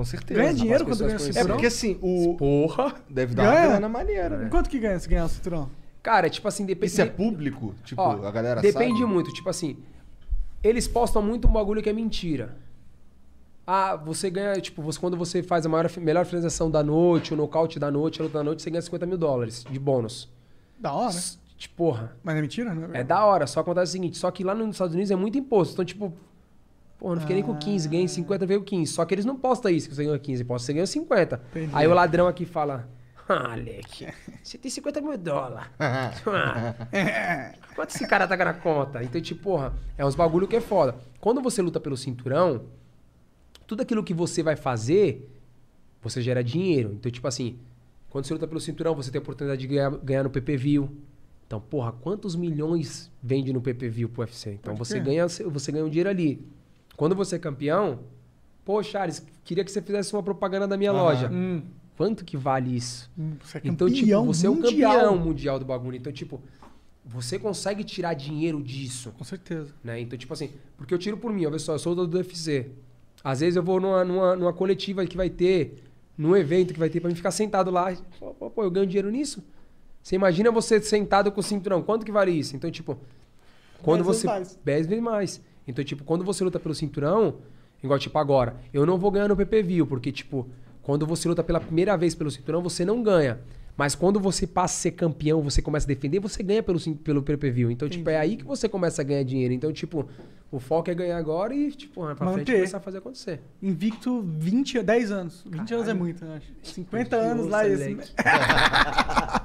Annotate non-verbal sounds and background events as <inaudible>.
com certeza. Ganha dinheiro quando ganha o cinturão? É porque assim, o... Porra! Deve dar ganha? uma grana maneira, né? Quanto que ganha se ganhar o cinturão? Cara, é tipo assim, depende... Isso é público? Tipo, Ó, a galera Depende sabe? muito. Tipo assim, eles postam muito um bagulho que é mentira. Ah, você ganha, tipo, você, quando você faz a maior, melhor finalização da noite, o nocaute da noite, a luta da noite, você ganha 50 mil dólares de bônus. Da hora. S Tipo, porra. Mas é mentira, né? É, é da hora. Só acontece o seguinte: só que lá nos Estados Unidos é muito imposto. Então, tipo, Pô, não fiquei ah. nem com 15, ganhei 50, veio 15. Só que eles não postam isso que você ganhou 15, posta você ganhou 50. Entendi. Aí o ladrão aqui fala, ah, Alec, você tem 50 mil dólares. <laughs> Ah, quanto esse cara tá na conta? Então, tipo, porra, é uns bagulho que é foda. Quando você luta pelo cinturão, tudo aquilo que você vai fazer, você gera dinheiro. Então, tipo assim, quando você luta pelo cinturão, você tem a oportunidade de ganhar, ganhar no PPV. Então, porra, quantos milhões vende no PPV pro UFC? Então, você ganha, você ganha um dinheiro ali. Quando você é campeão, pô, Charles, queria que você fizesse uma propaganda da minha loja. Hum. Quanto que vale isso? Hum, você é então, tipo, você é mundial. é o campeão mundial do bagulho. Então, tipo, você consegue tirar dinheiro disso. Com certeza. Né? Então, tipo assim, porque eu tiro por mim, olha só, eu sou do UFC. Às vezes eu vou numa, numa, numa coletiva que vai ter, num evento que vai ter, pra mim ficar sentado lá. Pô, pô, eu ganho dinheiro nisso? Você imagina você sentado com o cinturão, quanto que vale isso? Então, tipo, quando você. Vezes mais. 10 vezes mais. Então, tipo, quando você luta pelo cinturão, igual, tipo, agora, eu não vou ganhar no PPV, porque, tipo, quando você luta pela primeira vez pelo cinturão, você não ganha. Mas quando você passa a ser campeão, você começa a defender, você ganha pelo, pelo PPV Então, Entendi. tipo, é aí que você começa a ganhar dinheiro. Então, tipo, o foco é ganhar agora e, tipo, pra Manter. frente começar a fazer acontecer. Invicto 20, 10 anos. 20 Caralho. anos é muito, eu acho. 50 anos lá. É esse... <laughs> <laughs>